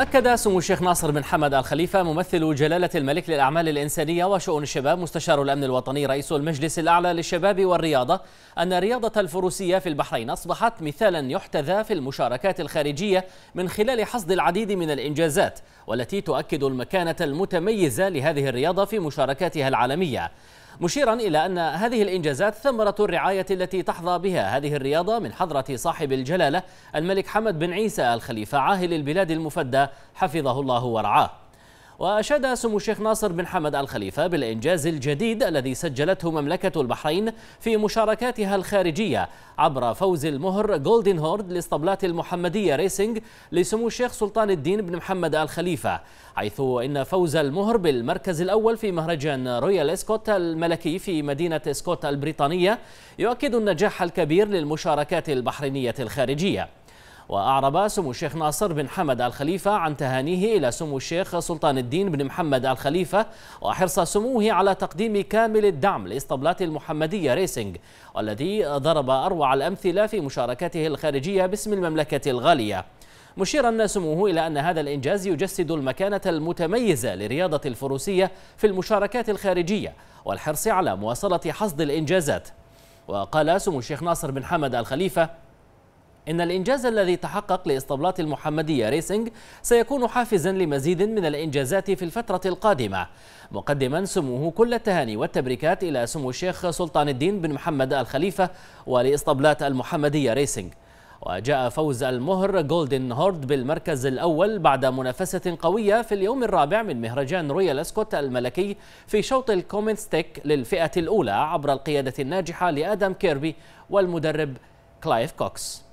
أكد سمو الشيخ ناصر بن حمد الخليفة ممثل جلالة الملك للأعمال الإنسانية وشؤون الشباب مستشار الأمن الوطني رئيس المجلس الأعلى للشباب والرياضة أن رياضة الفروسية في البحرين أصبحت مثالا يحتذى في المشاركات الخارجية من خلال حصد العديد من الإنجازات والتي تؤكد المكانة المتميزة لهذه الرياضة في مشاركاتها العالمية مشيرا إلى أن هذه الإنجازات ثمرة الرعاية التي تحظى بها هذه الرياضة من حضرة صاحب الجلالة الملك حمد بن عيسى الخليفة عاهل البلاد المفدى حفظه الله ورعاه وأشاد سمو الشيخ ناصر بن حمد الخليفة بالإنجاز الجديد الذي سجلته مملكة البحرين في مشاركاتها الخارجية عبر فوز المهر جولدن هورد لإسطبلات المحمدية ريسينج لسمو الشيخ سلطان الدين بن محمد الخليفة حيث إن فوز المهر بالمركز الأول في مهرجان رويال اسكوت الملكي في مدينة اسكوت البريطانية يؤكد النجاح الكبير للمشاركات البحرينية الخارجية وأعرب سمو الشيخ ناصر بن حمد الخليفة عن تهانيه إلى سمو الشيخ سلطان الدين بن محمد الخليفة وحرص سموه على تقديم كامل الدعم لإسطبلات المحمدية ريسينج والذي ضرب أروع الأمثلة في مشاركته الخارجية باسم المملكة الغالية مشيرا سموه إلى أن هذا الإنجاز يجسد المكانة المتميزة لرياضة الفروسية في المشاركات الخارجية والحرص على مواصلة حصد الإنجازات وقال سمو الشيخ ناصر بن حمد الخليفة إن الإنجاز الذي تحقق لإسطبلات المحمدية ريسنج سيكون حافزا لمزيد من الإنجازات في الفترة القادمة مقدما سموه كل التهاني والتبريكات إلى سمو الشيخ سلطان الدين بن محمد الخليفة ولإسطبلات المحمدية ريسنج وجاء فوز المهر جولدن هورد بالمركز الأول بعد منافسة قوية في اليوم الرابع من مهرجان رويال اسكوت الملكي في شوط الكومنت ستيك للفئة الأولى عبر القيادة الناجحة لآدم كيربي والمدرب كلايف كوكس